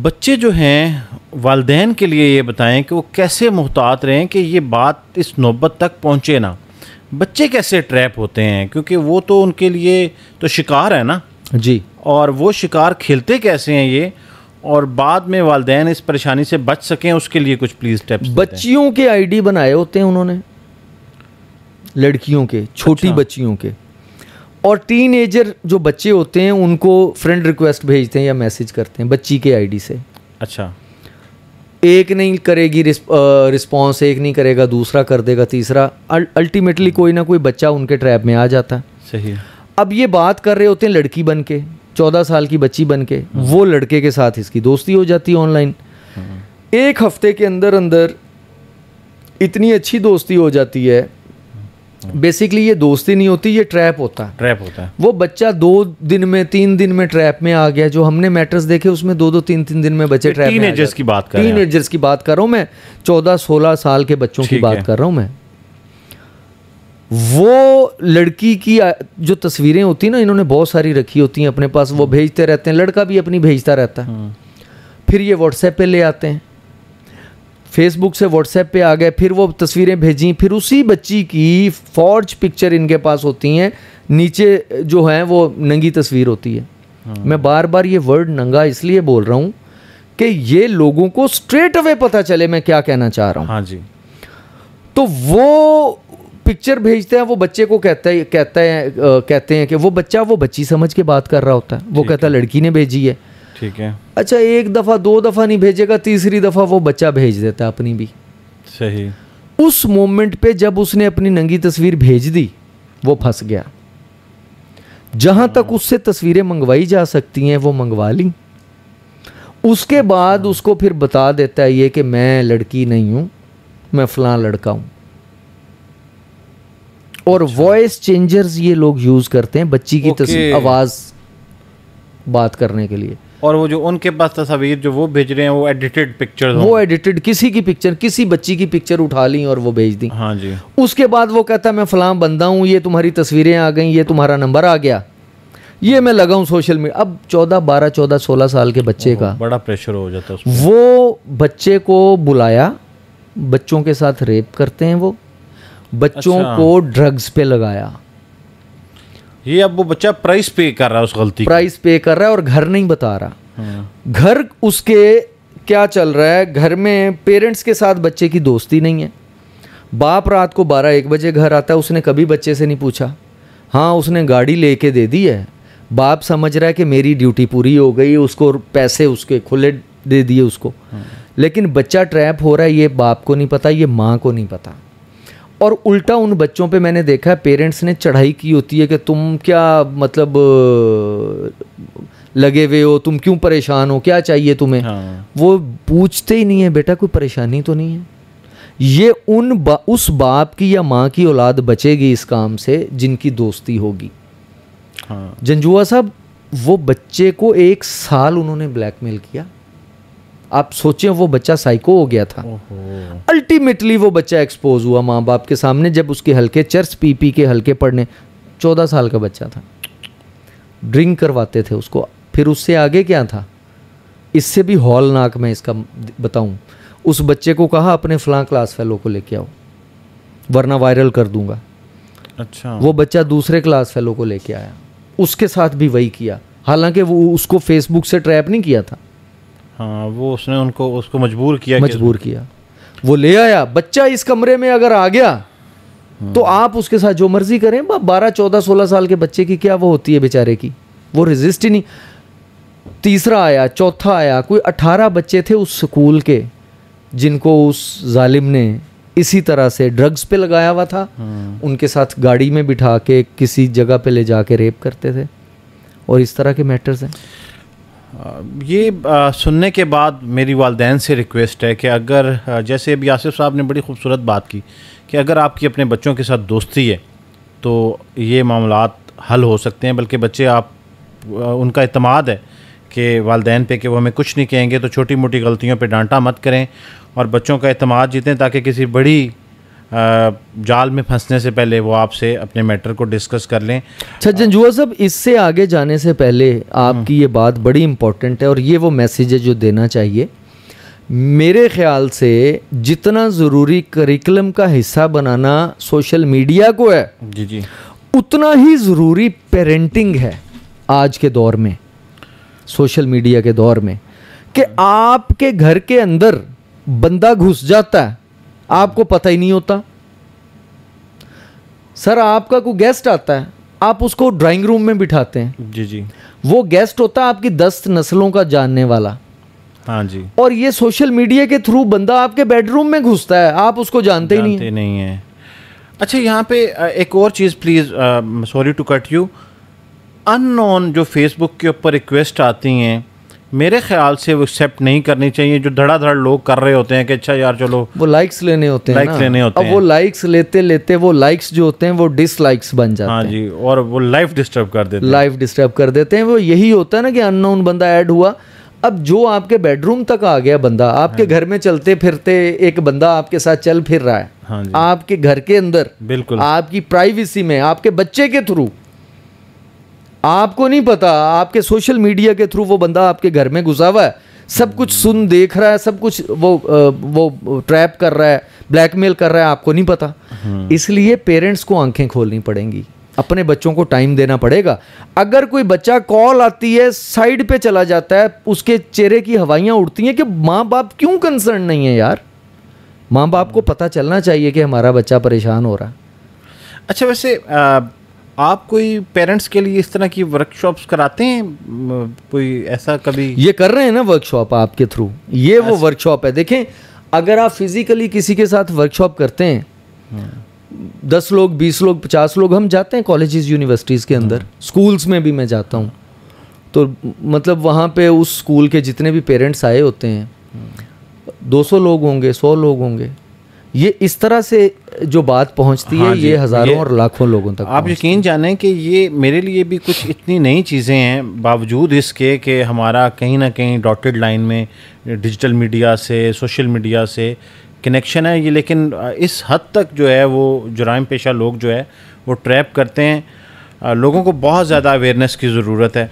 बच्चे जो हैं वालदेन के लिए ये बताएं कि वो कैसे मोहतात रहें कि ये बात इस नौबत तक पहुँचे ना बच्चे कैसे ट्रैप होते हैं क्योंकि वो तो उनके लिए तो शिकार है ना जी और वो शिकार खेलते कैसे हैं ये और बाद में वालदेन इस परेशानी से बच सकें उसके लिए कुछ प्लीज़ स्टेप्स बच्चियों के आईडी बनाए होते हैं उन्होंने लड़कियों के छोटी अच्छा। बच्चियों के और टीन एजर जो बच्चे होते हैं उनको फ्रेंड रिक्वेस्ट भेजते हैं या मैसेज करते हैं बच्ची के आईडी से अच्छा एक नहीं करेगी रिस्पॉन्स एक नहीं करेगा दूसरा कर देगा तीसरा अल्टीमेटली कोई ना कोई बच्चा उनके ट्रैप में आ जाता है सही अब ये बात कर रहे होते हैं लड़की बन के चौदह साल की बच्ची बन के हम्म। वो लड़के के साथ इसकी दोस्ती हो जाती है ऑनलाइन हम्म। एक हफ्ते के अंदर अंदर इतनी अच्छी दोस्ती हो जाती है बेसिकली ये दोस्ती नहीं होती ये ट्रैप होता है ट्रैप होता है वो बच्चा दो दिन में तीन दिन में ट्रैप में आ गया जो हमने मैटर्स देखे उसमें दो दो तीन तीन दिन में बचे ट्रैप में आ की बात कर टीन एजर्स की बात कर रहा हूँ मैं चौदह सोलह साल के बच्चों की बात कर रहा हूँ मैं वो लड़की की जो तस्वीरें होती ना इन्होंने बहुत सारी रखी होती हैं अपने पास वो हम्म। भेजते रहते हैं लड़का भी अपनी भेजता रहता है हम्म। फिर ये व्हाट्सएप पे ले आते हैं फेसबुक से व्हाट्सएप पे आ गए फिर वो तस्वीरें भेजी फिर उसी बच्ची की फॉर्ज पिक्चर इनके पास होती हैं नीचे जो है वो नंगी तस्वीर होती है हाँ। मैं बार बार ये वर्ड नंगा इसलिए बोल रहा हूँ कि ये लोगों को स्ट्रेट अवे पता चले मैं क्या कहना चाह रहा हूँ हाँ जी तो वो पिक्चर भेजते हैं वो बच्चे को कहता है कहता है कहते हैं कि वो बच्चा वो बच्ची समझ के बात कर रहा होता है वो कहता है लड़की ने भेजी है ठीक है अच्छा एक दफ़ा दो दफ़ा नहीं भेजेगा तीसरी दफ़ा वो बच्चा भेज देता अपनी भी सही उस मोमेंट पे जब उसने अपनी नंगी तस्वीर भेज दी वो फंस गया जहां तक हाँ। उससे तस्वीरें मंगवाई जा सकती हैं वो मंगवा ली उसके हाँ। बाद उसको फिर बता देता है ये कि मैं लड़की नहीं हूं मैं फलां लड़का हूं और वॉइस अच्छा। चेंजर्स ये लोग यूज करते हैं बच्ची की तस्वीर आवाज बात करने के लिए और वो जो उनके पास तस्वीर जो वो भेज रहे हैं वो एडिटेड पिक्चर वो एडिटेड किसी की पिक्चर किसी बच्ची की पिक्चर उठा ली और वो भेज दी हाँ जी उसके बाद वो कहता है मैं फलाम बंदा हूँ ये तुम्हारी तस्वीरें आ गई ये तुम्हारा नंबर आ गया ये मैं लगा हूँ सोशल मीडिया अब चौदह बारह चौदह सोलह साल के बच्चे का बड़ा प्रेशर हो जाता है वो बच्चे को बुलाया बच्चों के साथ रेप करते हैं वो बच्चों अच्छा। को ड्रग्स पे लगाया ये अब वो बच्चा प्राइस पे कर रहा है उस गलती प्राइस पे कर रहा है और घर नहीं बता रहा घर उसके क्या चल रहा है घर में पेरेंट्स के साथ बच्चे की दोस्ती नहीं है बाप रात को बारह एक बजे घर आता है उसने कभी बच्चे से नहीं पूछा हाँ उसने गाड़ी ले के दे दी है बाप समझ रहा है कि मेरी ड्यूटी पूरी हो गई उसको पैसे उसके खुले दे दिए उसको लेकिन बच्चा ट्रैप हो रहा है ये बाप को नहीं पता ये माँ को नहीं पता और उल्टा उन बच्चों पे मैंने देखा है पेरेंट्स ने चढ़ाई की होती है कि तुम क्या मतलब लगे हुए हो तुम क्यों परेशान हो क्या चाहिए तुम्हें हाँ। वो पूछते ही नहीं है बेटा कोई परेशानी तो नहीं है ये उन बा, उस बाप की या माँ की औलाद बचेगी इस काम से जिनकी दोस्ती होगी हाँ। जंजुआ साहब वो बच्चे को एक साल उन्होंने ब्लैकमेल किया आप सोचें वो बच्चा साइको हो गया था अल्टीमेटली वो बच्चा एक्सपोज हुआ माँ बाप के सामने जब उसके हल्के चर्च पी पी के हल्के पढ़ने चौदह साल का बच्चा था ड्रिंक करवाते थे उसको फिर उससे आगे क्या था इससे भी हॉलनाक मैं इसका बताऊं उस बच्चे को कहा अपने फलां क्लास फेलो को लेके आओ वरना वायरल कर दूंगा अच्छा वो बच्चा दूसरे क्लास फेलो को लेके आया उसके साथ भी वही किया हालांकि वो उसको फेसबुक से ट्रैप नहीं किया था हाँ वो उसने उनको उसको मजबूर किया मजबूर किया वो ले आया बच्चा इस कमरे में अगर आ गया तो हाँ। आप उसके साथ जो मर्जी करें बारह चौदह सोलह साल के बच्चे की क्या वो होती है बेचारे की वो रेजिस्ट ही नहीं तीसरा आया चौथा आया कोई अठारह बच्चे थे उस स्कूल के जिनको उस जालिम ने इसी तरह से ड्रग्स पे लगाया हुआ था हाँ। उनके साथ गाड़ी में बिठा के किसी जगह पे ले जाके रेप करते थे और इस तरह के मैटर्स हैं ये सुनने के बाद मेरी वालदेन से रिक्वेस्ट है कि अगर जैसे अब आसिफ साहब ने बड़ी खूबसूरत बात की कि अगर आपकी अपने बच्चों के साथ दोस्ती है तो ये मामला हल हो सकते हैं बल्कि बच्चे आप उनका अतमाद है कि वालदेन पे कि वो हमें कुछ नहीं कहेंगे तो छोटी मोटी गलतियों पे डांटा मत करें और बच्चों का अतमाद जीतें ताकि किसी बड़ी जाल में फंसने से पहले वो आपसे अपने मैटर को डिस्कस कर लें अच्छा जंजुआ साहब इससे आगे जाने से पहले आपकी हम्म। ये बात बड़ी इम्पोर्टेंट है और ये वो मैसेज है जो देना चाहिए मेरे ख्याल से जितना ज़रूरी करिकुलम का हिस्सा बनाना सोशल मीडिया को है जी जी उतना ही ज़रूरी पेरेंटिंग है आज के दौर में सोशल मीडिया के दौर में कि हम्म। आपके घर के अंदर बंदा घुस जाता है आपको पता ही नहीं होता सर आपका कोई गेस्ट आता है आप उसको ड्राइंग रूम में बिठाते हैं जी जी वो गेस्ट होता है आपकी दस नस्लों का जानने वाला हाँ जी और ये सोशल मीडिया के थ्रू बंदा आपके बेडरूम में घुसता है आप उसको जानते, जानते ही नहीं नहीं है अच्छा यहाँ पे एक और चीज़ please sorry to cut you unknown जो फेसबुक के ऊपर रिक्वेस्ट आती हैं मेरे ख्याल से वो एक्सेप्ट नहीं करनी चाहिए जो धड़ाधड़ लोग कर रहे होते हैं कि अच्छा यार चलो वो लाइक्स लेने होते हैं लाइक्स लेने होते अब हैं वो लाइक्स लेते लेते वो लाइक्स जो होते हैं वो डिसलाइक्स बन जाते हाँ जी और वो लाइफ डिस्टर्ब कर देते हैं लाइफ डिस्टर्ब कर देते हैं वो यही होता है ना कि अननोन बंदा ऐड हुआ अब जो आपके बेडरूम तक आ गया बंदा आपके हाँ घर में चलते फिरते एक बंदा आपके साथ चल फिर रहा है हाँ जी। आपके घर के अंदर बिल्कुल आपकी प्राइवेसी में आपके बच्चे के थ्रू आपको नहीं पता आपके सोशल मीडिया के थ्रू वो बंदा आपके घर में घुसा हुआ है सब कुछ हम्म। सुन देख रहा है सब कुछ वो वो ट्रैप कर रहा है ब्लैकमेल कर रहा है आपको नहीं पता हम्म। इसलिए पेरेंट्स को आंखें खोलनी पड़ेंगी अपने बच्चों को टाइम देना पड़ेगा अगर कोई बच्चा कॉल आती है साइड पे चला जाता है उसके चेहरे की हवाइयाँ उड़ती हैं कि माँ बाप क्यों कंसर्न नहीं है यार माँ बाप को हम्म। पता चलना चाहिए कि हमारा बच्चा परेशान हो रहा है अच्छा वैसे आ... आप कोई पेरेंट्स के लिए इस तरह की वर्कशॉप्स कराते हैं कोई ऐसा कभी ये कर रहे हैं ना वर्कशॉप आपके थ्रू ये वो वर्कशॉप है देखें अगर आप फिजिकली किसी के साथ वर्कशॉप करते हैं दस लोग बीस लोग पचास लोग हम जाते हैं कॉलेजेस यूनिवर्सिटीज़ के अंदर स्कूल्स हाँ। में भी मैं जाता हूँ तो मतलब वहाँ पे उस स्कूल के जितने भी पेरेंट्स आए होते हैं 200 हाँ। लोग होंगे 100 लोग होंगे ये इस तरह से जो बात पहुंचती हाँ है ये हज़ारों और लाखों लोगों तक आप यकीन जाने कि ये मेरे लिए भी कुछ इतनी नई चीज़ें हैं बावजूद इसके कि हमारा कहीं ना कहीं डॉटेड लाइन में डिजिटल मीडिया से सोशल मीडिया से कनेक्शन है ये लेकिन इस हद तक जो है वो जुराम पेशा लोग जो है वो ट्रैप करते हैं लोगों को बहुत ज़्यादा अवेयरनेस की ज़रूरत है